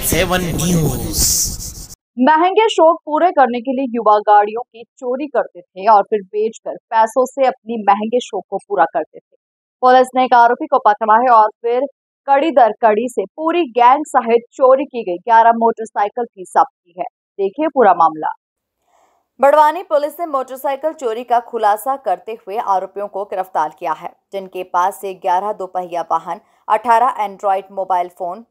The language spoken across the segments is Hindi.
महंगे शौक पूरे करने के लिए युवा गाड़ियों की चोरी करते थे और फिर बेचकर पैसों से अपनी महंगे शौक को पूरा करते थे पुलिस ने एक आरोपी को पकड़ा है और फिर कड़ी दर कड़ी से पूरी गैंग सहित चोरी की गई ग्यारह मोटरसाइकिल की जब्त की है देखिए पूरा मामला बड़वानी पुलिस ने मोटरसाइकिल चोरी का खुलासा करते हुए आरोपियों को गिरफ्तार किया है जिनके पास से 11 दोपहिया वाहन 18 एंड्रॉइड मोबाइल फोन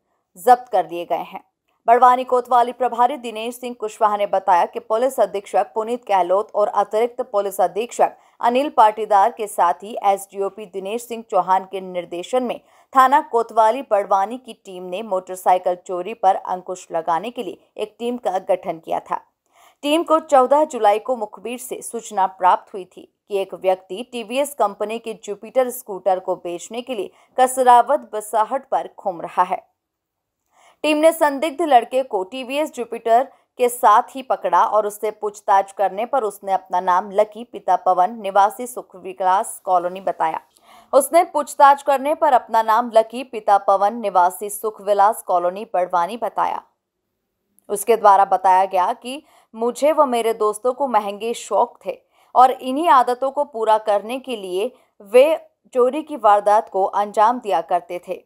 जब्त कर लिए गए हैं बड़वानी कोतवाली प्रभारी दिनेश सिंह कुशवाहा ने बताया कि पुलिस अधीक्षक पुनीत गहलोत और अतिरिक्त पुलिस अधीक्षक अनिल पाटीदार के साथ ही एस दिनेश सिंह चौहान के निर्देशन में थाना कोतवाली बड़वानी की टीम ने मोटरसाइकिल चोरी पर अंकुश लगाने के लिए एक टीम का गठन किया था टीम को 14 जुलाई को मुखबिर से सूचना प्राप्त हुई थी कि एक व्यक्ति टीवीएस कंपनी के जुपिटर स्कूटर को बेचने के लिए कसरावत बसाहट पर घूम रहा है टीम ने संदिग्ध लड़के को टीवीएस जुपिटर के साथ ही पकड़ा और उससे पूछताछ करने पर उसने अपना नाम लकी पिता पवन निवासी सुख विकास कॉलोनी बताया उसने पूछताछ करने पर अपना नाम लकी पिता पवन निवासी सुख विलास कॉलोनी बड़वानी बताया उसके द्वारा बताया गया कि मुझे व मेरे दोस्तों को महंगे शौक थे और इन्हीं आदतों को पूरा करने के लिए वे चोरी की वारदात को अंजाम दिया करते थे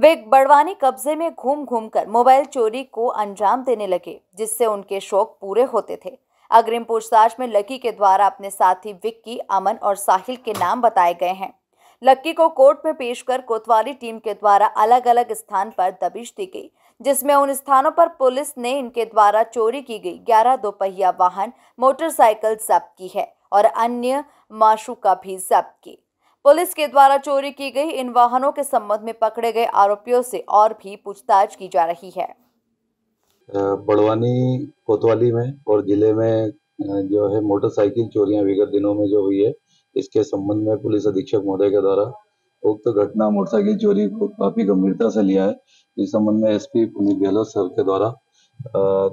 वे बड़वानी कब्जे में घूम घूम कर मोबाइल चोरी को अंजाम देने लगे जिससे उनके शौक पूरे होते थे अग्रिम पूछताछ में लकी के द्वारा अपने साथी विक्की अमन और साहिल के नाम बताए गए हैं लक्की को कोर्ट में पेश कर कोतवाली टीम के द्वारा अलग अलग स्थान पर दबिश दी गई जिसमें उन स्थानों पर पुलिस ने इनके द्वारा चोरी की गई ग्यारह दोपहिया वाहन मोटरसाइकिल जब्त की है और अन्य माशू का भी जब्त की पुलिस के द्वारा चोरी की गई इन वाहनों के संबंध में पकड़े गए आरोपियों से और भी पूछताछ की जा रही है बड़वानी कोतवाली में और जिले में जो है मोटरसाइकिल चोरियां विगत दिनों में जो हुई है इसके संबंध में पुलिस अधीक्षक महोदय के द्वारा उक्त तो घटना मोटरसाइकिल चोरी को काफी गंभीरता से लिया है इस संबंध में एसपी पुनीत गहलोत सर के द्वारा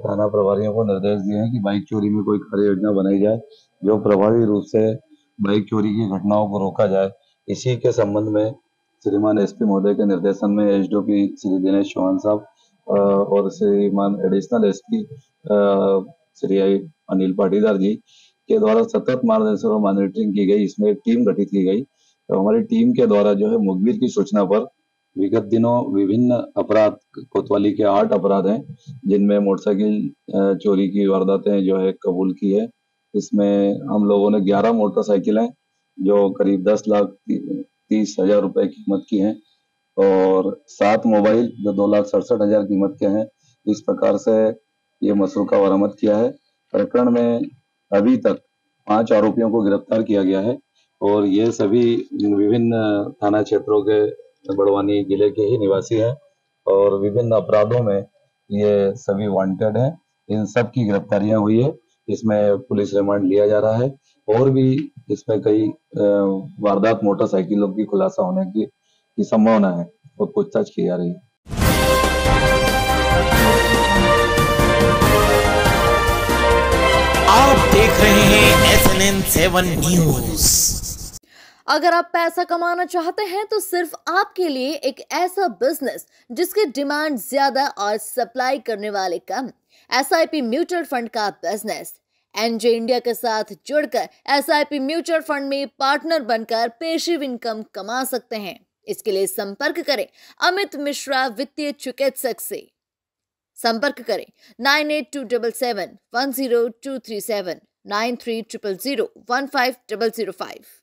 थाना प्रभारियों को निर्देश दिए हैं कि बाइक चोरी में कोई कार्य योजना बनाई जाए जो प्रभावी रूप से बाइक चोरी की घटनाओं को रोका जाए इसी के संबंध में श्रीमान एसपी महोदय के निर्देशन में एच पी श्री दिनेश चौहान साहब और श्रीमान additional SP Shri I Anil Patidar ji के द्वारा सतत मार्गदर्शन और मॉनिटरिंग की गई इसमें एक टीम गठित की गई तो हमारी टीम के द्वारा जो है मुखबिर की सूचना पर विगत दिनों विभिन्न अपराध कोतवाली के आठ अपराध हैं जिनमें मोटरसाइकिल चोरी की वारदातें जो है कबूल की है इसमें हम लोगों ने ग्यारह मोटरसाइकिलें जो करीब दस लाख तीस हजार रुपए कीमत की हैं और सात मोबाइल जो दो लाख सड़सठ हजार कीमत के हैं इस प्रकार से ये मसरूका बरामद किया है प्रकरण में अभी तक पांच आरोपियों को गिरफ्तार किया गया है और ये सभी विभिन्न थाना क्षेत्रों के बड़वानी जिले के ही निवासी हैं और विभिन्न अपराधों में ये सभी वांटेड हैं इन सब की गिरफ्तारियां हुई है इसमें पुलिस रिमांड लिया जा रहा है और भी इसमें कई वारदात मोटरसाइकिलों की खुलासा होने की, की संभावना है और पूछताछ की जा रही है आप देख रहे हैं S N N seven news अगर आप पैसा कमाना चाहते हैं तो सिर्फ आपके लिए एक ऐसा बिजनेस जिसके डिमांड ज्यादा और सप्लाई करने वाले कम S I P mutual fund का बिजनेस एनजे इंडिया के साथ जुड़कर एस म्यूचुअल फंड में पार्टनर बनकर पेशिव इनकम कमा सकते हैं इसके लिए संपर्क करें अमित मिश्रा वित्तीय चिकित्सक से संपर्क करें nine eight two double seven one zero two three seven nine three triple zero one five double zero five